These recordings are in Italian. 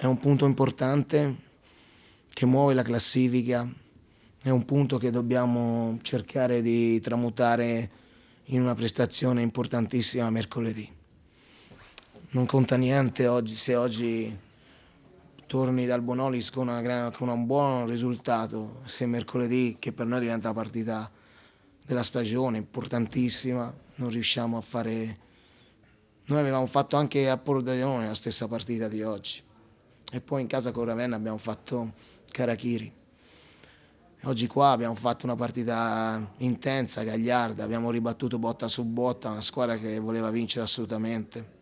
è un punto importante che muove la classifica, è un punto che dobbiamo cercare di tramutare in una prestazione importantissima mercoledì. Non conta niente oggi, se oggi torni dal Bonolis con, una, con un buon risultato, se mercoledì, che per noi diventa la partita della stagione importantissima, non riusciamo a fare... Noi avevamo fatto anche a Pordenone la stessa partita di oggi e poi in casa con Ravenna abbiamo fatto Karachiri. Oggi qua abbiamo fatto una partita intensa, gagliarda, abbiamo ribattuto botta su botta, una squadra che voleva vincere assolutamente.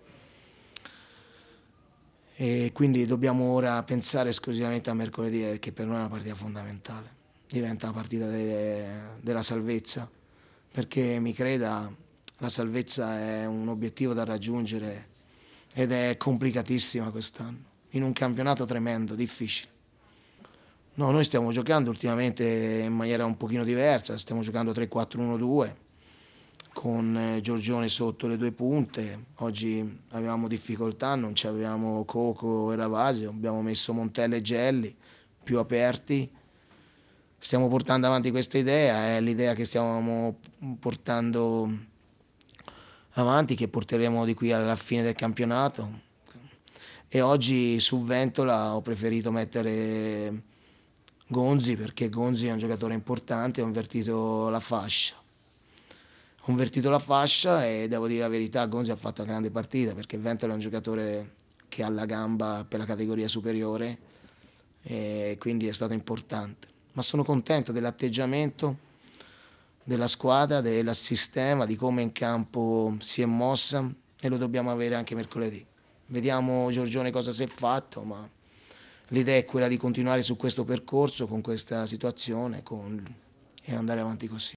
E quindi dobbiamo ora pensare esclusivamente a mercoledì, eh, che per noi è una partita fondamentale. Diventa la partita delle, della salvezza, perché mi creda, la salvezza è un obiettivo da raggiungere ed è complicatissima quest'anno in un campionato tremendo, difficile. No, noi stiamo giocando ultimamente in maniera un pochino diversa, stiamo giocando 3-4-1-2 con eh, Giorgione sotto le due punte, oggi avevamo difficoltà, non avevamo Coco e Ravasio, abbiamo messo Montella e Gelli più aperti, stiamo portando avanti questa idea, è l'idea che stiamo portando avanti, che porteremo di qui alla fine del campionato, e oggi su Ventola ho preferito mettere Gonzi perché Gonzi è un giocatore importante, ho invertito la fascia. Ho invertito la fascia e devo dire la verità, Gonzi ha fatto una grande partita perché Ventola è un giocatore che ha la gamba per la categoria superiore e quindi è stato importante. Ma sono contento dell'atteggiamento della squadra, del sistema, di come in campo si è mossa e lo dobbiamo avere anche mercoledì. Vediamo Giorgione cosa si è fatto, ma l'idea è quella di continuare su questo percorso, con questa situazione con... e andare avanti così.